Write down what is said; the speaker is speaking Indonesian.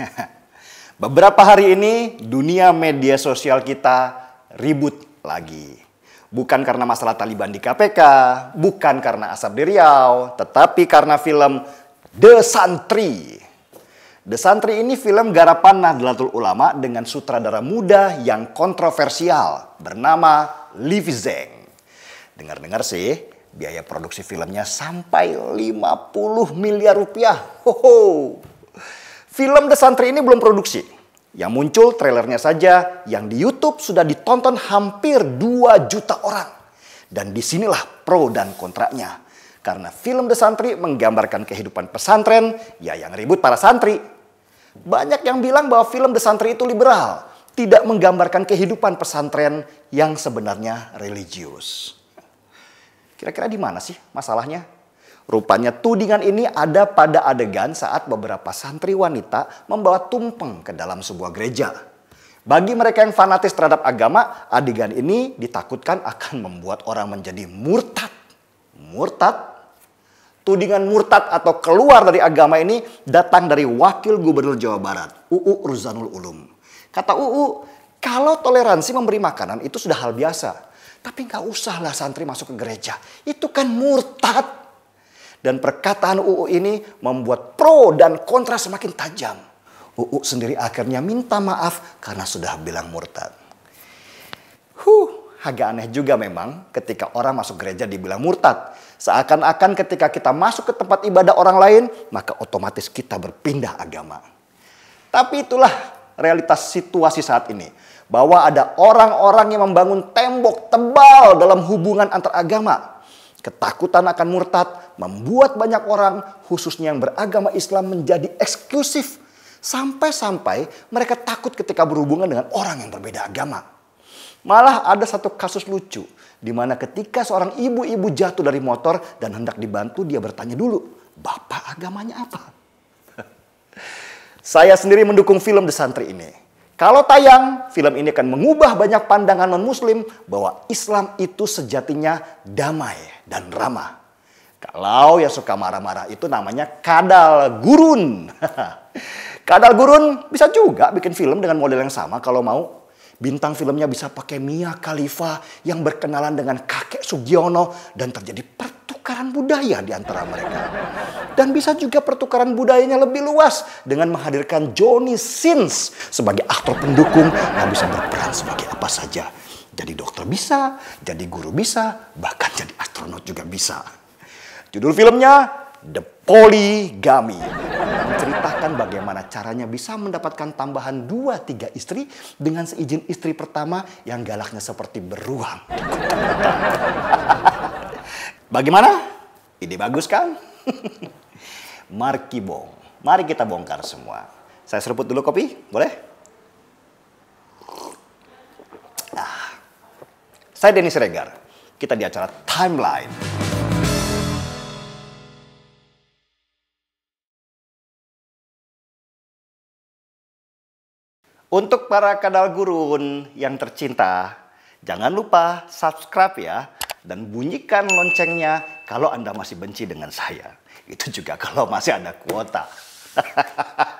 Beberapa hari ini dunia media sosial kita ribut lagi. Bukan karena masalah Taliban di KPK, bukan karena asap di Riau, tetapi karena film The Santri. The Santri ini film garapan Nahdlatul Ulama dengan sutradara muda yang kontroversial bernama Liv Zeng. Dengar-dengar sih, biaya produksi filmnya sampai 50 miliar rupiah. Ho -ho. Film The Santri ini belum produksi. Yang muncul trailernya saja yang di YouTube sudah ditonton hampir 2 juta orang. Dan disinilah pro dan kontraknya. Karena film The Santri menggambarkan kehidupan pesantren, ya yang ribut para santri. Banyak yang bilang bahwa film The Santri itu liberal, tidak menggambarkan kehidupan pesantren yang sebenarnya religius. Kira-kira di mana sih masalahnya? Rupanya tudingan ini ada pada adegan saat beberapa santri wanita membawa tumpeng ke dalam sebuah gereja. Bagi mereka yang fanatis terhadap agama, adegan ini ditakutkan akan membuat orang menjadi murtad. Murtad tudingan murtad atau keluar dari agama ini datang dari wakil gubernur Jawa Barat, UU Ruzanul Ulum. Kata UU, kalau toleransi memberi makanan itu sudah hal biasa. Tapi nggak usahlah santri masuk ke gereja. Itu kan murtad. Dan perkataan UU ini membuat pro dan kontra semakin tajam. UU sendiri akhirnya minta maaf karena sudah bilang murtad. Huh, agak aneh juga memang ketika orang masuk gereja dibilang murtad. Seakan-akan ketika kita masuk ke tempat ibadah orang lain, maka otomatis kita berpindah agama. Tapi itulah realitas situasi saat ini bahwa ada orang-orang yang membangun tembok tebal dalam hubungan antar agama Ketakutan akan murtad membuat banyak orang, khususnya yang beragama Islam, menjadi eksklusif. Sampai-sampai mereka takut ketika berhubungan dengan orang yang berbeda agama. Malah ada satu kasus lucu, di mana ketika seorang ibu-ibu jatuh dari motor dan hendak dibantu, dia bertanya dulu, Bapak agamanya apa? Saya sendiri mendukung film The Santri ini. Kalau tayang, film ini akan mengubah banyak pandangan non-muslim bahwa Islam itu sejatinya damai dan ramah. Kalau yang suka marah-marah itu namanya kadal gurun. kadal gurun bisa juga bikin film dengan model yang sama kalau mau. Bintang filmnya bisa pakai Mia Khalifa yang berkenalan dengan kakek Sugiono dan terjadi pertarungan pertukaran budaya di antara mereka. Dan bisa juga pertukaran budayanya lebih luas dengan menghadirkan Johnny Sins sebagai aktor pendukung yang bisa berperan sebagai apa saja. Jadi dokter bisa, jadi guru bisa, bahkan jadi astronot juga bisa. Judul filmnya The Polygamy menceritakan bagaimana caranya bisa mendapatkan tambahan dua tiga istri dengan seizin istri pertama yang galaknya seperti beruang. Bagaimana? Ide bagus kan? Marki bong. Mari kita bongkar semua. Saya seruput dulu kopi, boleh? Ah. Saya Denis Regar. Kita di acara Timeline. Untuk para kadal gurun yang tercinta, jangan lupa subscribe ya dan bunyikan loncengnya kalau Anda masih benci dengan saya. Itu juga kalau masih ada kuota.